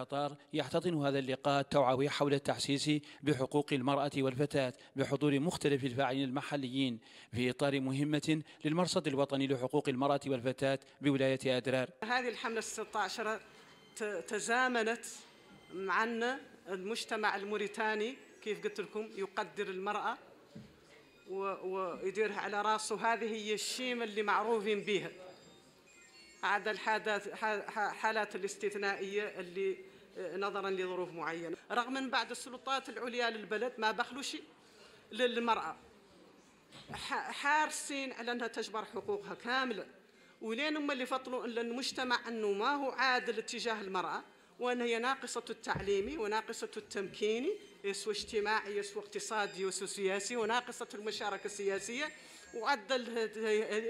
قطر يحتضن هذا اللقاء التوعوي حول التحسيس بحقوق المرأة والفتاة بحضور مختلف الفاعلين المحليين في إطار مهمة للمرصد الوطني لحقوق المرأة والفتاة بولاية أدرار هذه الحملة 16 تزامنت معنا المجتمع الموريتاني كيف قلت لكم يقدر المرأة ويديرها على راسه هذه هي الشيمة اللي معروفين بها عدا الحالات حالات الاستثنائيه اللي آه، نظرا لظروف معينه رغم من بعد السلطات العليا للبلد ما بخلوش للمراه حارسين على انها تجبر حقوقها كامله ولين هم اللي فطنوا ان المجتمع انه ما هو عادل اتجاه المراه وان هي ناقصه التعليمي وناقصه التمكيني يسوى اجتماعي يسوى اقتصادي يسوى سياسي وناقصه المشاركه السياسيه وعدل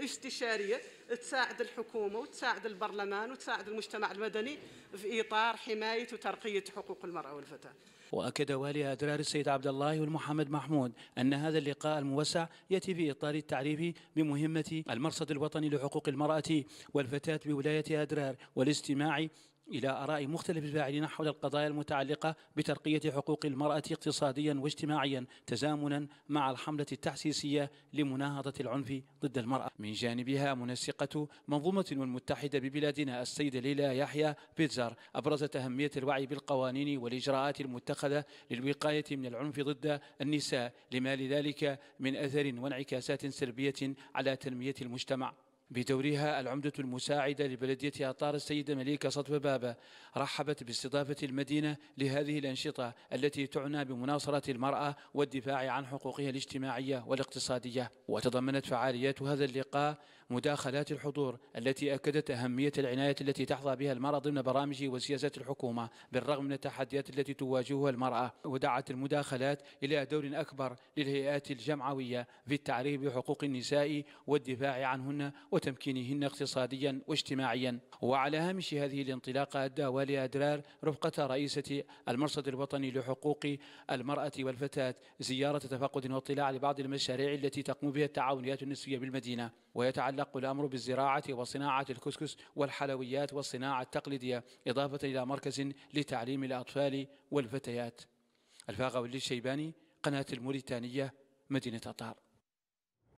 استشاريه تساعد الحكومه وتساعد البرلمان وتساعد المجتمع المدني في اطار حمايه وترقيه حقوق المراه والفتاه. واكد والي ادرار السيد عبد الله والمحمد محمود ان هذا اللقاء الموسع ياتي في اطار التعريف بمهمه المرصد الوطني لحقوق المراه والفتاه بولايه ادرار والاستماع إلى آراء مختلف الفاعلين حول القضايا المتعلقة بترقية حقوق المرأة اقتصاديا واجتماعيا تزامنا مع الحملة التحسيسية لمناهضة العنف ضد المرأة من جانبها منسقة منظومة المتحدة ببلادنا السيدة ليلى يحيى بيتزر أبرزت أهمية الوعي بالقوانين والإجراءات المتخذة للوقاية من العنف ضد النساء لما لذلك من أثر وانعكاسات سلبية على تنمية المجتمع بدورها العمدة المساعدة لبلدية أطار السيدة مليكة سطب بابا رحبت باستضافة المدينة لهذه الأنشطة التي تعنى بمناصرة المرأة والدفاع عن حقوقها الاجتماعية والاقتصادية وتضمنت فعاليات هذا اللقاء مداخلات الحضور التي أكدت أهمية العناية التي تحظى بها المرأة ضمن برامج وسياسات الحكومة بالرغم من التحديات التي تواجهها المرأة ودعت المداخلات إلى دور أكبر للهيئات الجمعوية في التعريف بحقوق النساء والدفاع عنهن وتمكينهن اقتصاديا واجتماعيا وعلى هامش هذه الانطلاقة أدى والي أدرار رفقة رئيسة المرصد الوطني لحقوق المرأة والفتاة زيارة تفقد واطلاع لبعض المشاريع التي تقوم بها التعاونيات النسوية بالمدينة ويتعلق يتعلق الأمر بالزراعة وصناعة الكسكس والحلويات والصناعة التقليدية إضافة إلى مركز لتعليم الأطفال والفتيات والليش شيباني قناة الموريتانية مدينة أطار